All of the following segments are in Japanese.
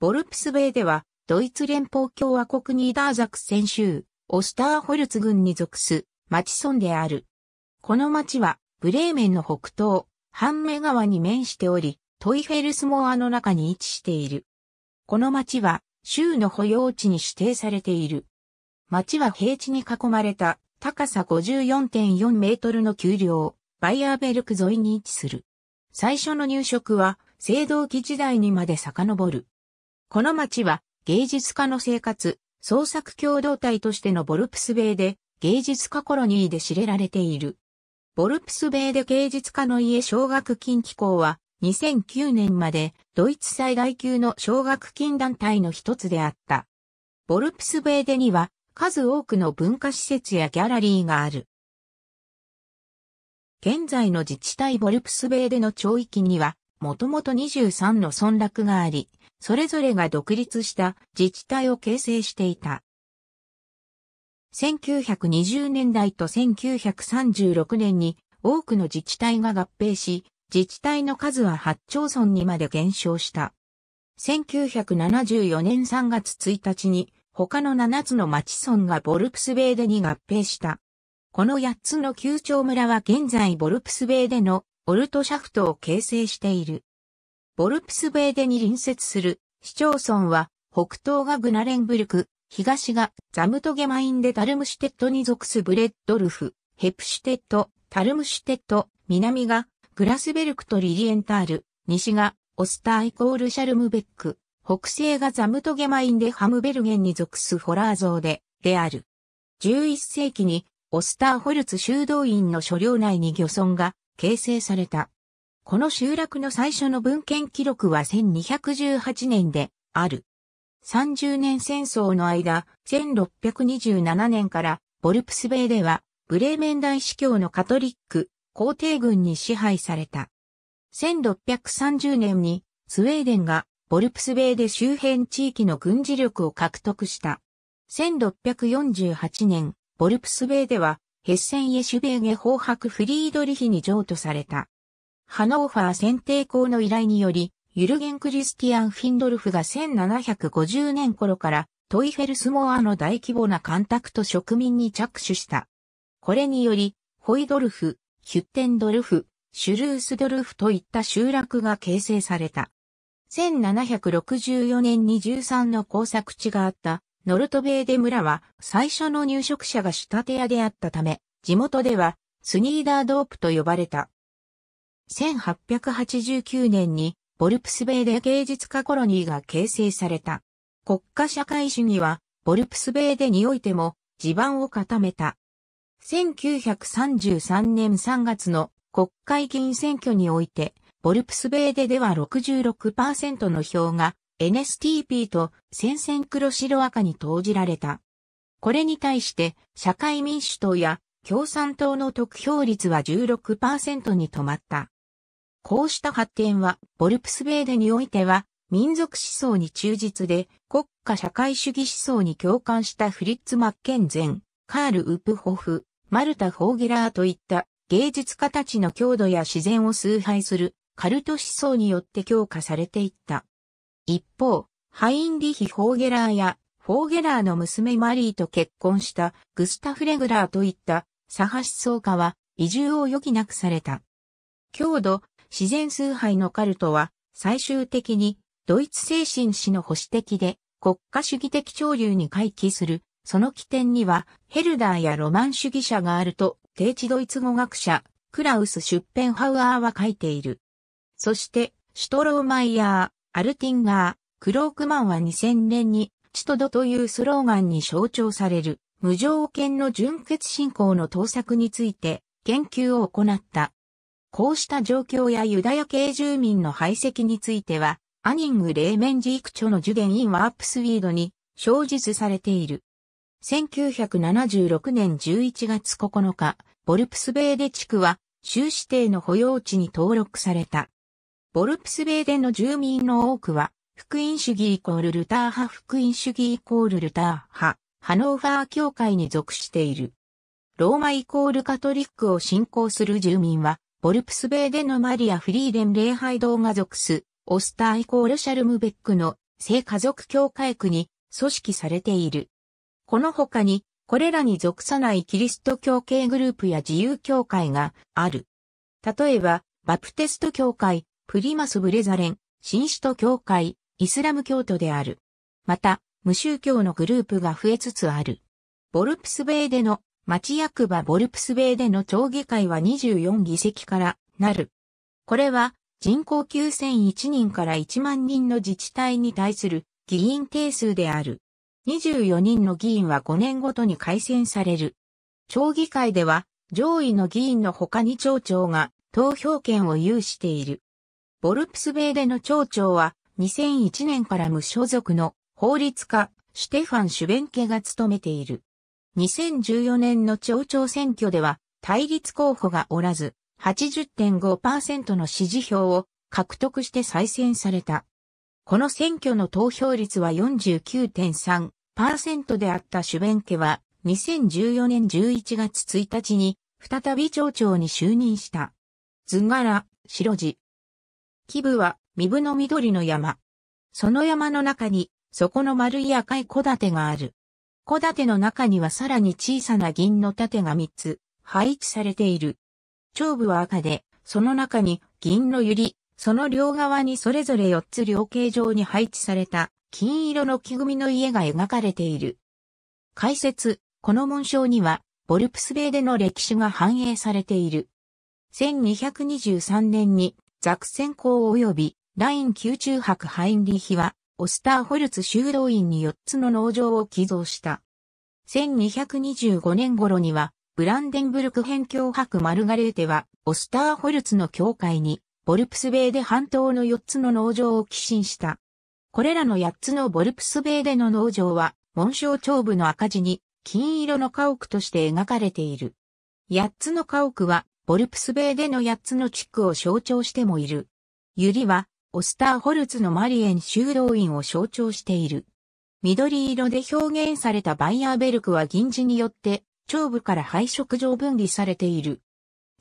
ボルプスベイでは、ドイツ連邦共和国ニーダーザクセン州、オスターホルツ郡に属す、町村である。この町は、ブレーメンの北東、ハンメ川に面しており、トイフェルスモアの中に位置している。この町は、州の保養地に指定されている。町は平地に囲まれた、高さ54.4メートルの丘陵、バイアーベルク沿いに位置する。最初の入植は、青銅器時代にまで遡る。この町は芸術家の生活、創作共同体としてのボルプスベイで芸術家コロニーで知れられている。ボルプスベイで芸術家の家奨学金機構は2009年までドイツ最大級の奨学金団体の一つであった。ボルプスベイデには数多くの文化施設やギャラリーがある。現在の自治体ボルプスベイデの町域にはもともと23の村落があり、それぞれが独立した自治体を形成していた。1920年代と1936年に多くの自治体が合併し、自治体の数は8町村にまで減少した。1974年3月1日に他の7つの町村がボルプスベーデに合併した。この8つの旧町村は現在ボルプスベーデのオルトシャフトを形成している。ボルプスベーデに隣接する市町村は、北東がグナレンブルク、東がザムトゲマインでタルムシュテットに属すブレッドルフ、ヘプシュテット、タルムシュテット、南がグラスベルクとリリエンタール、西がオスターイコールシャルムベック、北西がザムトゲマインでハムベルゲンに属すホラー像で、である。11世紀にオスターホルツ修道院の所領内に漁村が形成された。この集落の最初の文献記録は1218年である。30年戦争の間、1627年からボルプスベイでは、ブレーメン大司教のカトリック、皇帝軍に支配された。1630年にスウェーデンがボルプスベイで周辺地域の軍事力を獲得した。1648年、ボルプスベイでは、ヘッセン・エシュベーゲ・法白フリードリヒに譲渡された。ハノーファー選定校の依頼により、ユルゲン・クリスティアン・フィンドルフが1750年頃からトイフェルスモアの大規模な干拓と植民に着手した。これにより、ホイドルフ、ヒュッテンドルフ、シュルースドルフといった集落が形成された。1764年に13の工作地があったノルトベーデ村は最初の入植者が仕立て屋であったため、地元ではスニーダードープと呼ばれた。1889年にボルプスベーデ芸術家コロニーが形成された。国家社会主義はボルプスベーデにおいても地盤を固めた。1933年3月の国会議員選挙において、ボルプスベーデでは66%の票が NSTP と戦線黒白赤に投じられた。これに対して社会民主党や共産党の得票率は16%に止まった。こうした発展は、ボルプスベーデにおいては、民族思想に忠実で、国家社会主義思想に共感したフリッツ・マッケンゼン、カール・ウプホフ、マルタ・ホーゲラーといった芸術家たちの強度や自然を崇拝するカルト思想によって強化されていった。一方、ハインリヒ・ホーゲラーやフォーゲラーの娘マリーと結婚したグスタフ・レグラーといった左派思想家は移住を余儀なくされた。強度、自然崇拝のカルトは、最終的に、ドイツ精神史の保守的で、国家主義的潮流に回帰する、その起点には、ヘルダーやロマン主義者があると、定地ドイツ語学者、クラウス・シュッペンハウアーは書いている。そして、シュトローマイヤー、アルティンガー、クロークマンは2000年に、チトドというスローガンに象徴される、無条件の純血信仰の盗作について、研究を行った。こうした状況やユダヤ系住民の排斥については、アニング・レーメンジーク著の受言インワープスウィードに小述されている。1976年11月9日、ボルプスベーデ地区は州指定の保養地に登録された。ボルプスベーデの住民の多くは、福音主義イコールルター派福音主義イコールルター派、ハノーファー教会に属している。ローマイコールカトリックを信仰する住民はボルプスベーデのマリア・フリーデン礼拝堂が属す、オスターイコールシャルムベックの聖家族教会区に組織されている。この他に、これらに属さないキリスト教系グループや自由教会がある。例えば、バプテスト教会、プリマス・ブレザレン、新首都教会、イスラム教徒である。また、無宗教のグループが増えつつある。ボルプスベーデの町役場ボルプスベイでの町議会は24議席からなる。これは人口9001人から1万人の自治体に対する議員定数である。24人の議員は5年ごとに改選される。町議会では上位の議員の他に町長が投票権を有している。ボルプスベでの町長は2001年から無所属の法律家シュテファン・シュベンケが務めている。2014年の町長選挙では対立候補がおらず、80.5%の支持票を獲得して再選された。この選挙の投票率は49.3%であったシュベンケは2014年11月1日に再び町長に就任した。図柄、白地。基部は、身部の緑の山。その山の中に、そこの丸い赤い小建てがある。小ての中にはさらに小さな銀の盾が3つ配置されている。長部は赤で、その中に銀の百合、その両側にそれぞれ4つ両形状に配置された金色の木組みの家が描かれている。解説、この紋章には、ボルプスベでの歴史が反映されている。1223年に、ザクセン公及び、ライン宮中博ハインリヒは、オスターホルツ修道院に4つの農場を寄贈した。1225年頃には、ブランデンブルク辺境博マルガレーテは、オスターホルツの教会に、ボルプスベーデ半島の4つの農場を寄進した。これらの8つのボルプスベーデの農場は、紋章長部の赤字に、金色の家屋として描かれている。8つの家屋は、ボルプスベーデの8つの地区を象徴してもいる。ユリは、オスターホルツのマリエン修道院を象徴している。緑色で表現されたバイヤーベルクは銀字によって、頂部から配色上分離されている。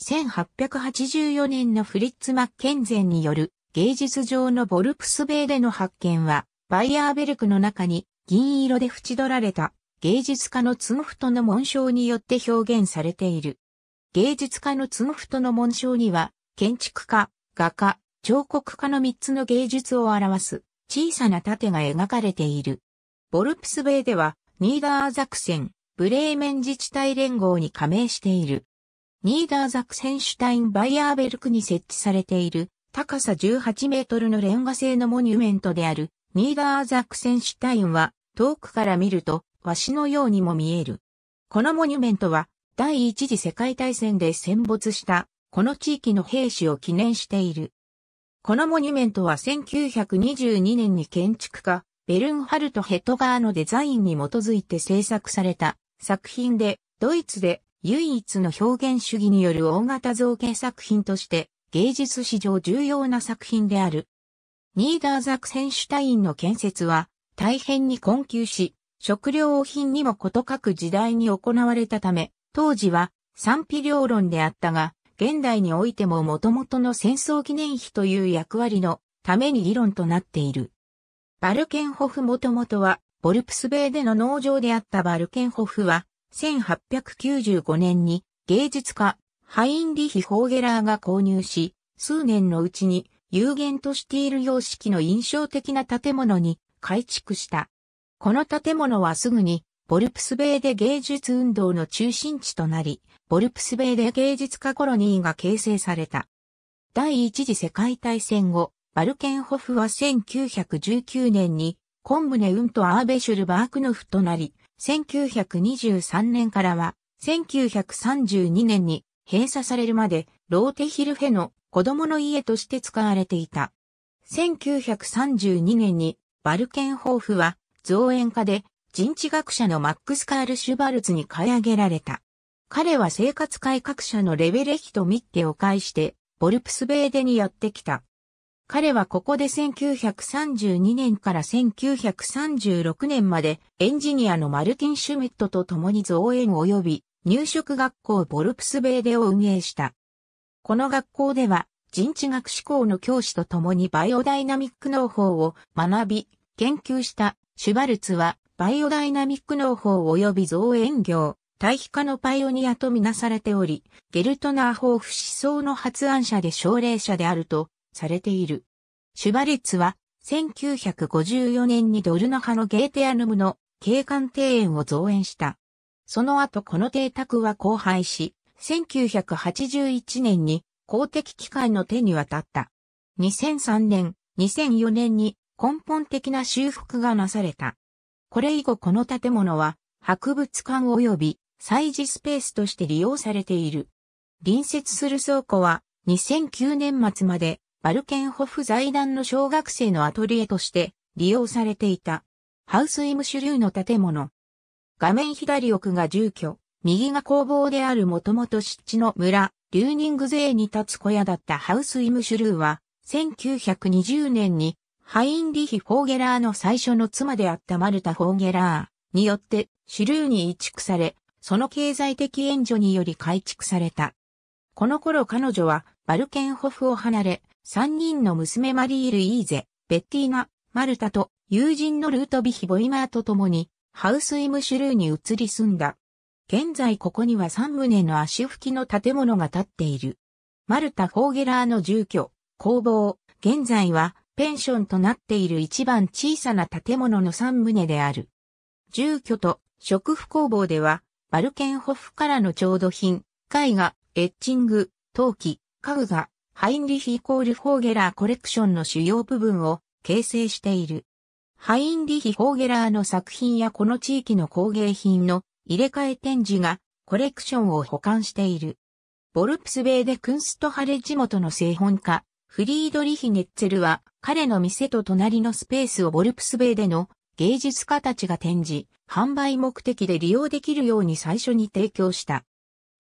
1884年のフリッツ・マッケンゼンによる芸術上のボルプスベでの発見は、バイヤーベルクの中に銀色で縁取られた芸術家のツンフトの紋章によって表現されている。芸術家のツンフトの紋章には、建築家、画家、彫刻家の3つの芸術を表す小さな盾が描かれている。ボルプスベイでは、ニーダーザクセン、ブレーメン自治体連合に加盟している。ニーダーザクセンシュタイン・バイヤーベルクに設置されている、高さ18メートルのレンガ製のモニュメントである、ニーダーザクセンシュタインは、遠くから見ると、和紙のようにも見える。このモニュメントは、第一次世界大戦で戦没した、この地域の兵士を記念している。このモニュメントは1922年に建築家、ベルンハルト・ヘットガーのデザインに基づいて制作された作品で、ドイツで唯一の表現主義による大型造形作品として芸術史上重要な作品である。ニーダーザクセンシュタインの建設は大変に困窮し、食料品にもこと書く時代に行われたため、当時は賛否両論であったが、現代においても元々の戦争記念碑という役割のために議論となっている。バルケンホフもともとは、ボルプスベーでの農場であったバルケンホフは、1895年に芸術家、ハインリヒ・ホーゲラーが購入し、数年のうちに有限としている様式の印象的な建物に改築した。この建物はすぐに、ボルプスベーで芸術運動の中心地となり、ボルプスベーで芸術家コロニーが形成された。第一次世界大戦後、バルケンホフは1919年にコンブネウンとアーベシュルバークノフとなり、1923年からは1932年に閉鎖されるまでローテヒルフェの子供の家として使われていた。1932年にバルケンホフは造園家で人知学者のマックス・カール・シュバルツに買い上げられた。彼は生活改革者のレベレヒとミッテを介して、ボルプスベーデにやってきた。彼はここで1932年から1936年までエンジニアのマルティン・シュミットと共に造園及び入植学校ボルプスベーデを運営した。この学校では人知学志向の教師と共にバイオダイナミック農法を学び、研究したシュバルツはバイオダイナミック農法及び造園業、対比化のパイオニアとみなされており、ゲルトナーホーフ思想の発案者で奨励者であるとされている。シュバリッツは、1954年にドルナハのゲーテアヌムの景観庭園を造園した。その後この邸宅は荒廃し、1981年に公的機関の手に渡った。2003年、2004年に根本的な修復がなされた。これ以後この建物は博物館及び催事スペースとして利用されている。隣接する倉庫は2009年末までバルケンホフ財団の小学生のアトリエとして利用されていた。ハウスイムシュルーの建物。画面左奥が住居、右が工房であるもともと湿地の村、リューニング税に立つ小屋だったハウスイムシュルーは、1920年にハインリヒ・フォーゲラーの最初の妻であったマルタ・フォーゲラーによってシュルーに移築され、その経済的援助により改築された。この頃彼女はバルケンホフを離れ、三人の娘マリー・ルイーゼ、ベッティーナ、マルタと友人のルートビヒ・ボイマーと共に、ハウス・イム・シュルーに移り住んだ。現在ここには3棟の足拭きの建物が建っている。マルタ・フォーゲラーの住居、工房、現在はペンションとなっている一番小さな建物の3棟である。住居と食府工房ではバルケンホフからの調度品、絵画、エッチング、陶器、家具が、ハインリヒイコール・フォーゲラーコレクションの主要部分を形成している。ハインリヒ・フォーゲラーの作品やこの地域の工芸品の入れ替え展示がコレクションを保管している。ボルプスベーデ・クンストハレ地元の製本家、フリードリヒ・ネッツェルは彼の店と隣のスペースをボルプスベーデの芸術家たちが展示、販売目的で利用できるように最初に提供した。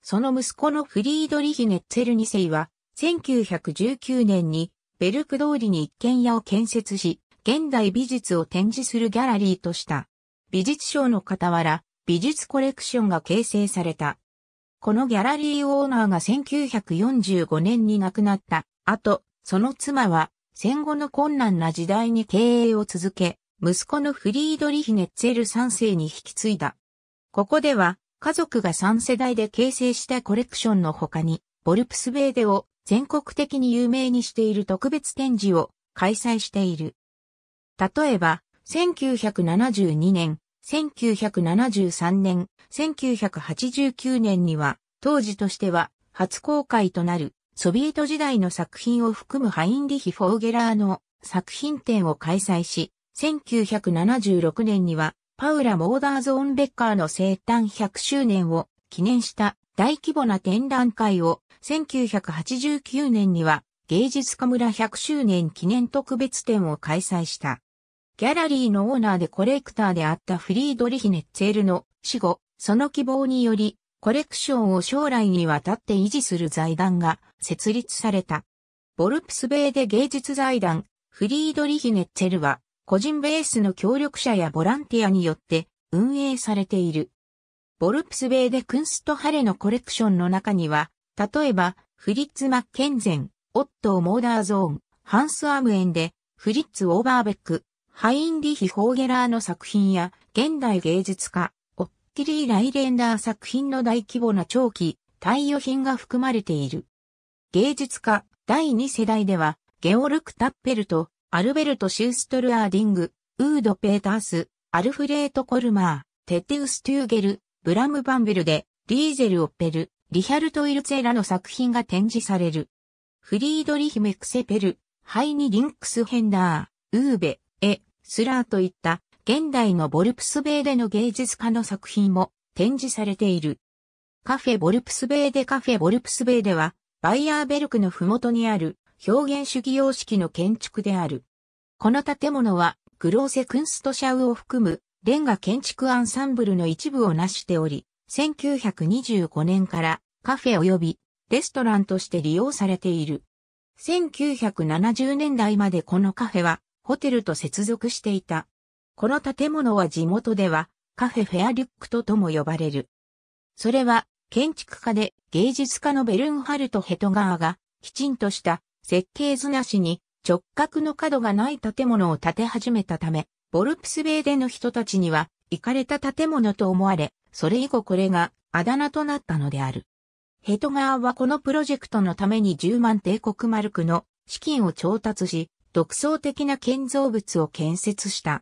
その息子のフリードリヒ・ネッツェル2世は、1919年にベルク通りに一軒家を建設し、現代美術を展示するギャラリーとした。美術賞の傍ら、美術コレクションが形成された。このギャラリーオーナーが1945年に亡くなった後、その妻は戦後の困難な時代に経営を続け、息子のフリードリヒ・ネッツェル3世に引き継いだ。ここでは、家族が3世代で形成したコレクションの他に、ボルプスベーデを全国的に有名にしている特別展示を開催している。例えば、1972年、1973年、1989年には、当時としては初公開となるソビエト時代の作品を含むハインリヒ・フォーゲラーの作品展を開催し、1976年には、パウラ・モーダーゾーン・ベッカーの生誕100周年を記念した大規模な展覧会を、1989年には芸術家村100周年記念特別展を開催した。ギャラリーのオーナーでコレクターであったフリードリヒ・ネッツェルの死後、その希望により、コレクションを将来にわたって維持する財団が設立された。ボルプスベーで芸術財団、フリードリヒ・ネッツェルは、個人ベースの協力者やボランティアによって運営されている。ボルプスベーデ・クンスト・ハレのコレクションの中には、例えば、フリッツ・マッケンゼン、オットー・モーダーゾーン、ハンス・アムエンで、フリッツ・オーバーベック、ハインリヒ・ホーゲラーの作品や、現代芸術家、オッキリー・ライレンダー作品の大規模な長期、貸与品が含まれている。芸術家第2世代では、ゲオルク・タッペルとアルベルト・シューストル・アーディング、ウード・ペータース、アルフレート・コルマー、テテウス・トゥーゲル、ブラム・バンベルデ、リーゼル・オッペル、リヒャルト・イルツェラの作品が展示される。フリードリヒ・メクセペル、ハイニ・リンクス・ヘンダー、ウーベ、エ、スラーといった現代のボルプスベーデの芸術家の作品も展示されている。カフェボルプスベーデカフェボルプスベーデは、バイヤーベルクのふもとにある表現主義様式の建築である。この建物は、グローセ・クンストシャウを含む、レンガ建築アンサンブルの一部をなしており、1925年からカフェ及びレストランとして利用されている。1970年代までこのカフェはホテルと接続していた。この建物は地元ではカフェフェアリュックトとも呼ばれる。それは建築家で芸術家のベルンハルト・ヘトガーがきちんとした設計図なしに直角の角がない建物を建て始めたため、ボルプスベーデの人たちには、行かれた建物と思われ、それ以後これがあだ名となったのである。ヘトガーはこのプロジェクトのために10万帝国マルクの資金を調達し、独創的な建造物を建設した。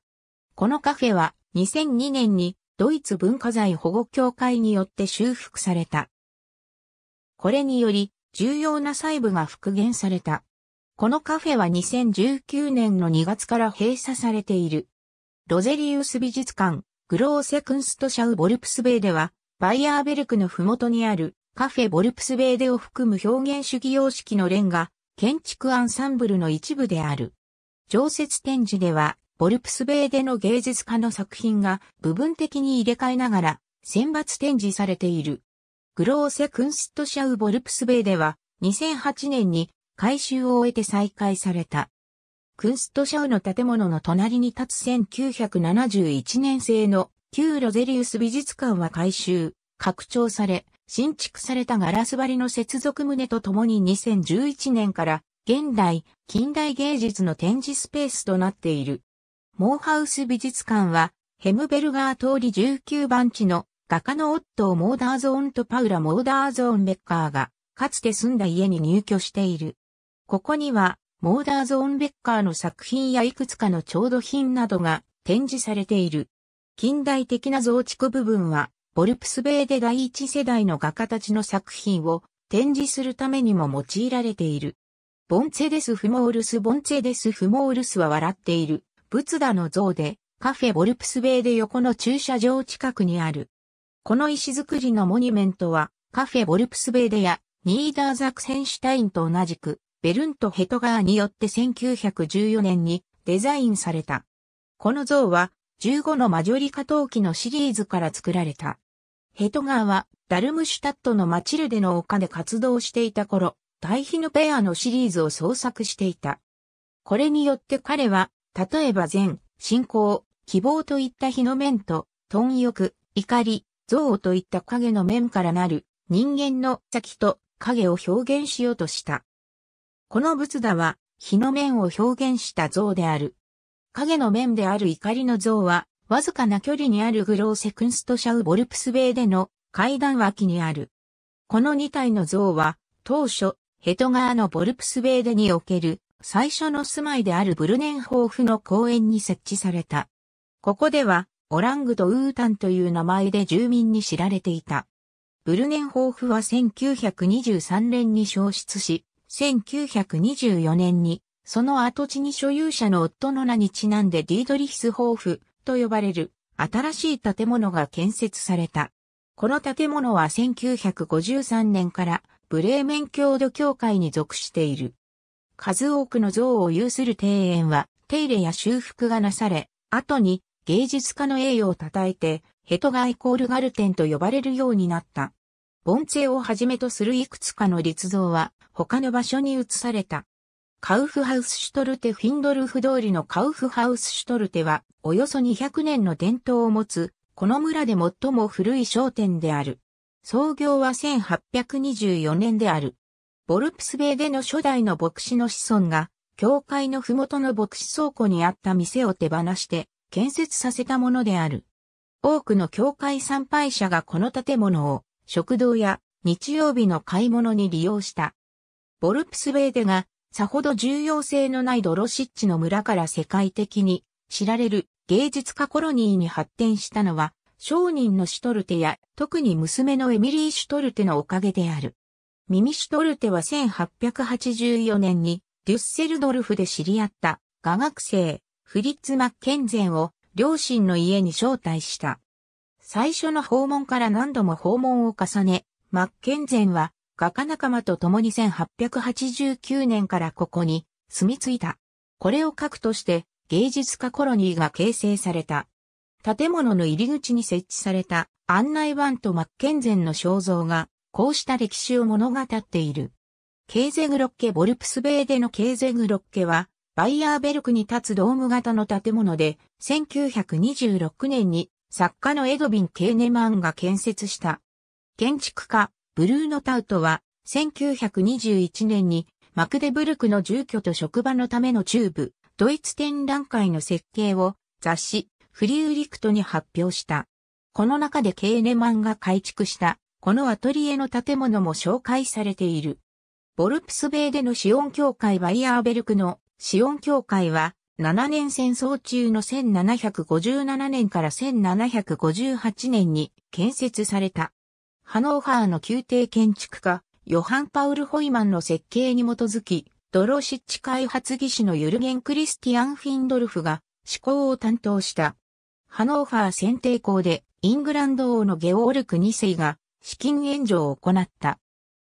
このカフェは2002年にドイツ文化財保護協会によって修復された。これにより、重要な細部が復元された。このカフェは2019年の2月から閉鎖されている。ロゼリウス美術館、グローセクンストシャウボルプスベーでは、バイヤーベルクの麓にあるカフェボルプスベーデを含む表現主義様式のレンガ、建築アンサンブルの一部である。常設展示では、ボルプスベーデの芸術家の作品が部分的に入れ替えながら選抜展示されている。グローセ・クンストシャウ・ボルプスベイでは、2008年に改修を終えて再開された。クンストシャウの建物の隣に立つ1971年製の旧ロゼリウス美術館は改修、拡張され、新築されたガラス張りの接続棟とともに2011年から現代、近代芸術の展示スペースとなっている。モーハウス美術館はヘムベルガー通り19番地の画家のオットー・モーダーゾーンとパウラ・モーダーゾーン・ベッカーが、かつて住んだ家に入居している。ここには、モーダーゾーン・ベッカーの作品やいくつかの調度品などが展示されている。近代的な増築部分は、ボルプスベーで第一世代の画家たちの作品を展示するためにも用いられている。ボンツェデス・フモールス・ボンツェデス・フモールスは笑っている。仏陀の像で、カフェボルプスベーで横の駐車場近くにある。この石造りのモニュメントは、カフェ・ボルプスベーデや、ニーダーザクセンシュタインと同じく、ベルント・ヘトガーによって1914年にデザインされた。この像は、15のマジョリカ陶器のシリーズから作られた。ヘトガーは、ダルムシュタットのマチルデの丘で活動していた頃、対比のペアのシリーズを創作していた。これによって彼は、例えば善、信仰、希望といった日の面と、貪欲、怒り、憎悪といった影の面からなる人間の先と影を表現しようとした。この仏陀は、火の面を表現した像である。影の面である怒りの像は、わずかな距離にあるグローセクンストシャウボルプスベーでの階段脇にある。この2体の像は、当初、ヘトガーのボルプスベーデにおける最初の住まいであるブルネンホーフの公園に設置された。ここではオラングとウータンという名前で住民に知られていた。ブルネンホーフは1923年に消失し、1924年にその跡地に所有者の夫の名にちなんでディードリヒスホーフと呼ばれる新しい建物が建設された。この建物は1953年からブレーメン郷土協会に属している。数多くの像を有する庭園は手入れや修復がなされ、後に芸術家の栄誉を称えて、ヘトガイコールガルテンと呼ばれるようになった。ボンツェをはじめとするいくつかの立像は他の場所に移された。カウフハウスシュトルテ・フィンドルフ通りのカウフハウスシュトルテはおよそ200年の伝統を持つ、この村で最も古い商店である。創業は1824年である。ボルプスベイでの初代の牧師の子孫が、教会の麓の牧師倉庫にあった店を手放して、建設させたものである。多くの教会参拝者がこの建物を食堂や日曜日の買い物に利用した。ボルプスベーデがさほど重要性のないドロシッチの村から世界的に知られる芸術家コロニーに発展したのは商人のシュトルテや特に娘のエミリー・シュトルテのおかげである。ミミシュトルテは1884年にデュッセルドルフで知り合った画学生フリッツ・マッケンゼンを両親の家に招待した。最初の訪問から何度も訪問を重ね、マッケンゼンは画家仲間と共に1889年からここに住み着いた。これを核として芸術家コロニーが形成された。建物の入り口に設置された案内板とマッケンゼンの肖像がこうした歴史を物語っている。ケーゼグロッケボルプスベーデのケーゼグロッケはバイヤーベルクに立つドーム型の建物で、1926年に作家のエドビン・ケーネマンが建設した。建築家、ブルーノ・タウトは、1921年にマクデブルクの住居と職場のための中部、ドイツ展覧会の設計を雑誌、フリューリクトに発表した。この中でケーネマンが改築した、このアトリエの建物も紹介されている。ボルプスベーのシオン教会バイヤーベルクのシオン教会は、7年戦争中の1757年から1758年に建設された。ハノーファーの宮廷建築家、ヨハン・パウル・ホイマンの設計に基づき、ドロシッチ開発技師のユルゲン・クリスティアン・フィンドルフが施工を担当した。ハノーファー選定校でイングランド王のゲオールク2世が資金援助を行った。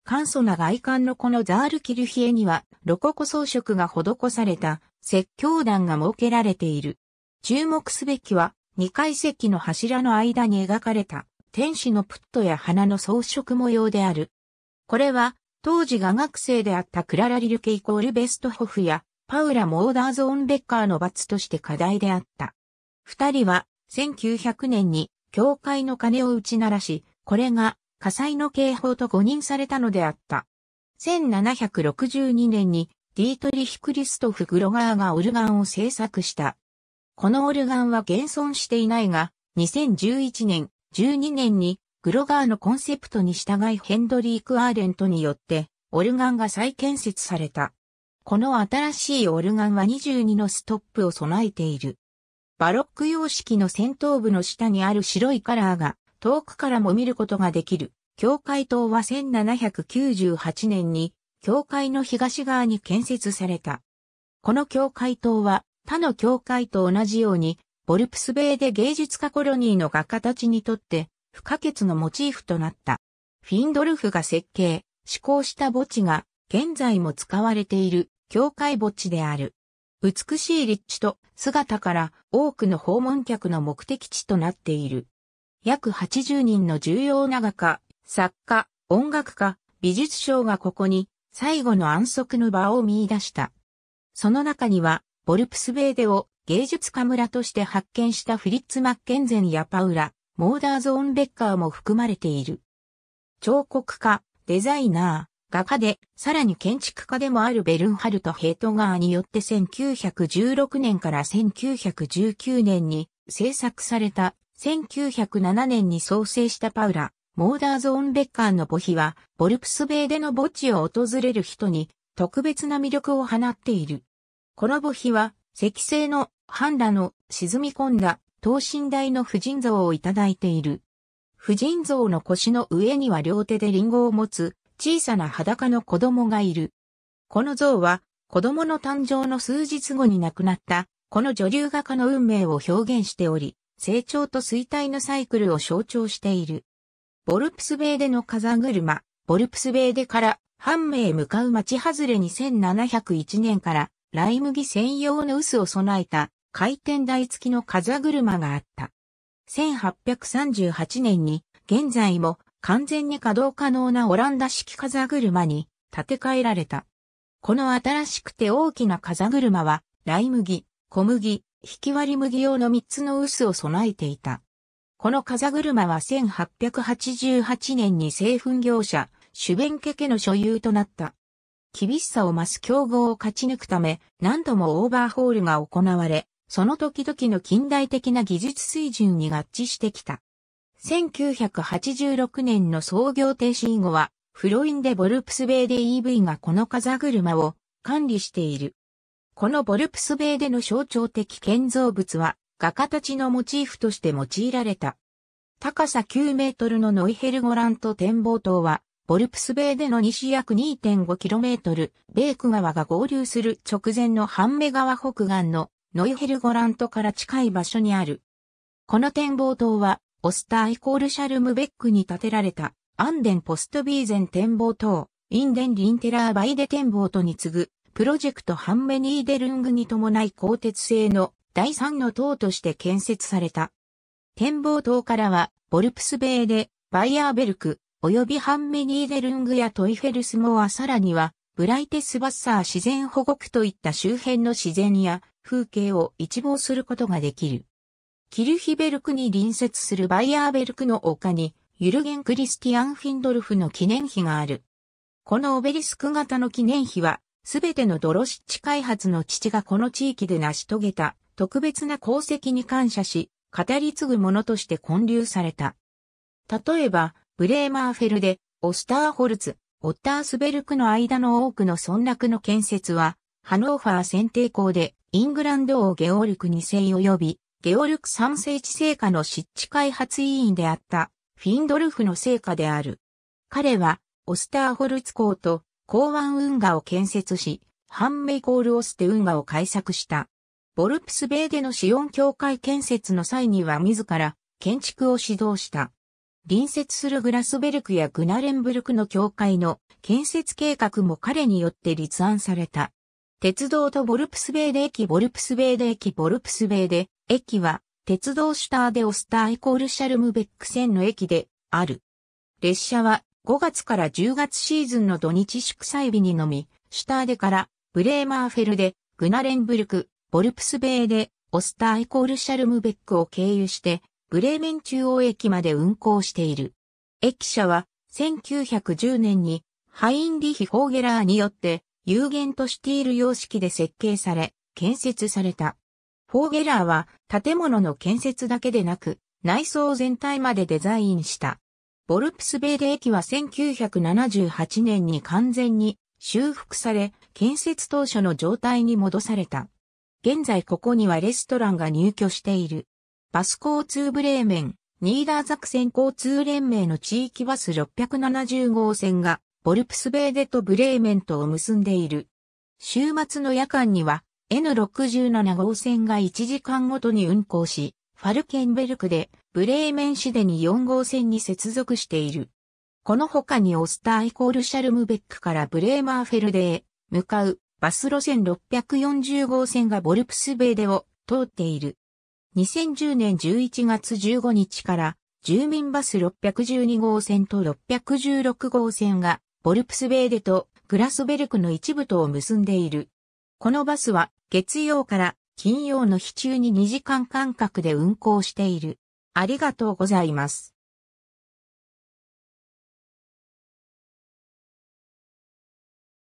簡素な外観のこのザールキルヒエには、ロココ装飾が施された説教団が設けられている。注目すべきは、二階席の柱の間に描かれた天使のプットや花の装飾模様である。これは、当時画学生であったクララ・リルケイコール・ベストホフやパウラ・モーダーゾーン・ベッカーの罰として課題であった。二人は1900年に教会の鐘を打ち鳴らし、これが火災の警報と誤認されたのであった。1762年にディートリヒ・クリストフ・グロガーがオルガンを制作した。このオルガンは現存していないが、2011年、12年にグロガーのコンセプトに従いヘンドリーク・アーレントによってオルガンが再建設された。この新しいオルガンは22のストップを備えている。バロック様式の先頭部の下にある白いカラーが遠くからも見ることができる。教会塔は1798年に、教会の東側に建設された。この教会塔は、他の教会と同じように、ボルプスベイで芸術家コロニーの画家たちにとって、不可欠のモチーフとなった。フィンドルフが設計、施行した墓地が、現在も使われている、教会墓地である。美しい立地と姿から多くの訪問客の目的地となっている。約80人の重要な画家、作家、音楽家、美術商がここに最後の安息の場を見出した。その中には、ボルプスベーデを芸術家村として発見したフリッツ・マッケンゼンやパウラ、モーダーゾーン・ベッカーも含まれている。彫刻家、デザイナー、画家で、さらに建築家でもあるベルンハルト・ヘイトガーによって1916年から1919年に制作された1907年に創生したパウラ、モーダーゾーンベッカーの墓碑は、ボルプスベーでの墓地を訪れる人に特別な魅力を放っている。この墓碑は、石製の半裸の沈み込んだ等身大の婦人像をいただいている。婦人像の腰の上には両手でリンゴを持つ小さな裸の子供がいる。この像は子供の誕生の数日後に亡くなったこの女流画家の運命を表現しており、成長と衰退のサイクルを象徴している。ボルプスベーデの風車、ボルプスベーデからハンメへ向かう町外れ2701年からライ麦専用の臼を備えた回転台付きの風車があった。1838年に現在も完全に稼働可能なオランダ式風車に建て替えられた。この新しくて大きな風車はライ麦、小麦、引き割り麦用の3つの臼を備えていた。この風車は1888年に製粉業者、シュベンケ家の所有となった。厳しさを増す競合を勝ち抜くため、何度もオーバーホールが行われ、その時々の近代的な技術水準に合致してきた。1986年の創業停止以後は、フロインデ・ボルプスベイデ EV がこの風車を管理している。このボルプス米での象徴的建造物は、画家たちのモチーフとして用いられた。高さ9メートルのノイヘルゴラント展望塔は、ボルプスベでの西約 2.5km、ベーク川が合流する直前の半目川北岸のノイヘルゴラントから近い場所にある。この展望塔は、オスターイコールシャルムベックに建てられた、アンデンポストビーゼン展望塔、インデンリンテラーバイデ展望塔に次ぐプロジェクトハンメニーデルングに伴い鋼鉄製の第3の塔として建設された。展望塔からは、ボルプスベーで、バイアーベルク、及びハンメニーデルングやトイフェルスモアさらには、ブライテスバッサー自然保護区といった周辺の自然や風景を一望することができる。キルヒベルクに隣接するバイアーベルクの丘に、ユルゲン・クリスティアン・フィンドルフの記念碑がある。このオベリスク型の記念碑は、すべてのドロシッチ開発の父がこの地域で成し遂げた特別な功績に感謝し、語り継ぐものとして建立された。例えば、ブレーマーフェルで、オスターホルツ、オッタースベルクの間の多くの村落の建設は、ハノーファー選定校で、イングランド王ゲオルク2世及び、ゲオルク3世地成果の湿地開発委員であった、フィンドルフの成果である。彼は、オスターホルツ校と港湾運河を建設し、ハンメイコールオステ運河を開削した。ボルプスベーデのシオン教会建設の際には自ら建築を指導した。隣接するグラスベルクやグナレンブルクの教会の建設計画も彼によって立案された。鉄道とボルプスベーデ駅ボルプスベーデ駅ボルプスベーデ駅は鉄道シュターデオスターイコールシャルムベック線の駅である。列車は5月から10月シーズンの土日祝祭日にのみ、シュターデから、ブレーマーフェルで、グナレンブルク、ボルプスベーで、オスターイコールシャルムベックを経由して、ブレーメン中央駅まで運行している。駅舎は、1910年に、ハインリヒ・ホーゲラーによって、有限としている様式で設計され、建設された。フォーゲラーは建物の建設だけでなく、内装全体までデザインした。ボルプスベーデ駅は1978年に完全に修復され、建設当初の状態に戻された。現在ここにはレストランが入居している。バス交通ブレーメン、ニーダーザクセン交通連盟の地域バス670号線が、ボルプスベーデとブレーメンとを結んでいる。週末の夜間には、N67 号線が1時間ごとに運行し、ファルケンベルクでブレーメン市でに4号線に接続している。この他にオスターイコールシャルムベックからブレーマーフェルデへ向かうバス路線640号線がボルプスベーデを通っている。2010年11月15日から住民バス612号線と616号線がボルプスベーデとグラスベルクの一部とを結んでいる。このバスは月曜から金曜の日中に2時間間隔で運行している。ありがとうございます。